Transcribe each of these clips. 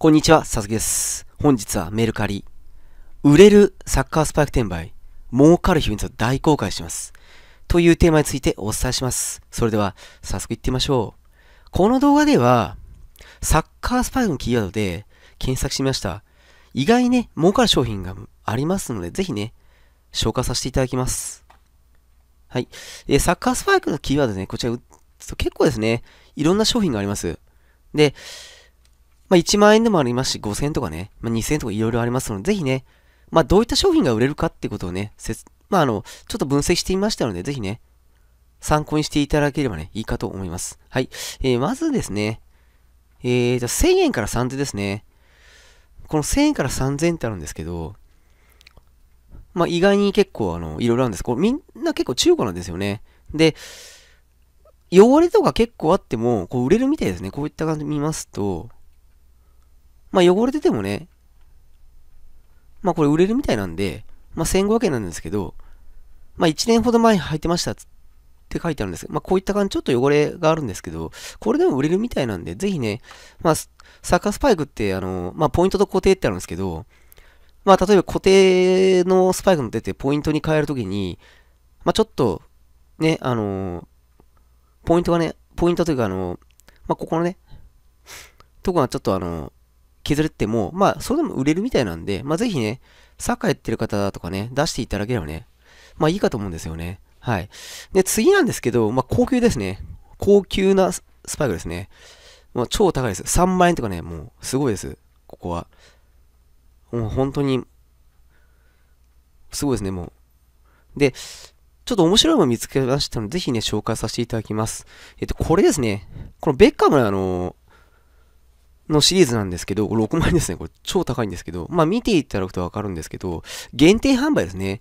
こんにちは、さすきです。本日はメルカリ。売れるサッカースパイク転売、儲かる秘密を大公開します。というテーマについてお伝えします。それでは、早速いってみましょう。この動画では、サッカースパイクのキーワードで検索してみました。意外にね、儲かる商品がありますので、ぜひね、紹介させていただきます。はい。えー、サッカースパイクのキーワードでね、こちら、結構ですね、いろんな商品があります。で、まあ、1万円でもありますし、5000円とかね、まあ、2000円とかいろいろありますので、ぜひね、まあ、どういった商品が売れるかってことをね、まあ、あの、ちょっと分析してみましたので、ぜひね、参考にしていただければね、いいかと思います。はい。えー、まずですね、えーゃ1000円から3000ですね。この1000円から3000円ってあるんですけど、まあ、意外に結構、あの、いろいろあるんです。これみんな結構中古なんですよね。で、汚れとか結構あっても、こう売れるみたいですね。こういった感じ見ますと、まあ、汚れててもね、まあ、これ売れるみたいなんで、まあ、1500円なんですけど、まあ、1年ほど前に履いてましたって書いてあるんですまあ、こういった感じ、ちょっと汚れがあるんですけど、これでも売れるみたいなんで、ぜひね、まあ、サッカースパイクって、あの、まあ、ポイントと固定ってあるんですけど、まあ、例えば固定のスパイクの出てポイントに変えるときに、まあ、ちょっと、ね、あのポイントがね、ポイントというか、あのまあ、ここのね、とこがちょっとあの削っても、まあ、それでも売れるみたいなんで、まあ、ぜひね、サッカーやってる方とかね、出していただければね、まあ、いいかと思うんですよね。はい。で、次なんですけど、まあ、高級ですね。高級なスパイクですね。まあ、超高いです。3万円とかね、もう、すごいです。ここは。もう、本当に、すごいですね、もう。で、ちょっと面白いもの見つけましたので、ぜひね、紹介させていただきます。えっと、これですね。このベッカムのあの、のシリーズなんですけど、6万円ですね。これ超高いんですけど、まあ見ていただくとわかるんですけど、限定販売ですね。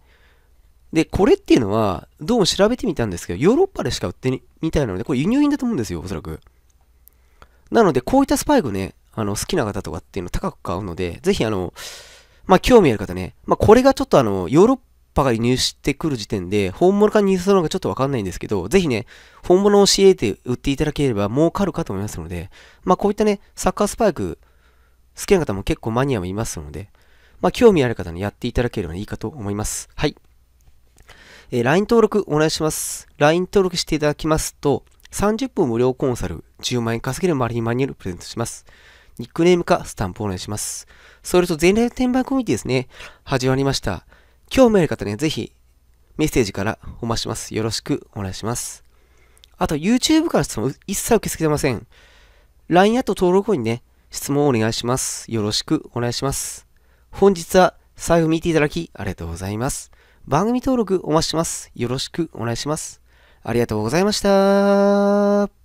で、これっていうのは、どうも調べてみたんですけど、ヨーロッパでしか売ってみたいなので、これ輸入品だと思うんですよ、おそらく。なので、こういったスパイクね、あの、好きな方とかっていうの高く買うので、ぜひあの、まあ、興味ある方ね、まあ、これがちょっとあの、ヨーロッパが輸入してくる時点で、本物か偽物かちょっとわかんないんですけど、ぜひね、本物を仕入れて売っていただければ儲かるかと思いますので、まあこういったね、サッカースパイク好きな方も結構マニアもいますので、まあ興味ある方にやっていただければいいかと思います。はい。えー、LINE 登録お願いします。LINE 登録していただきますと、30分無料コンサル、10万円稼げるマリンマニュアルプレゼントします。ニックネームかスタンプお願いします。それと全例転売コミュニティですね。始まりました。興味ある方にはぜひメッセージからお待ちします。よろしくお願いします。あと YouTube から質問一切受け付けてません。LINE アット登録後にね、質問をお願いします。よろしくお願いします。本日は最後見ていただきありがとうございます。番組登録お待ちします。よろしくお願いします。ありがとうございました。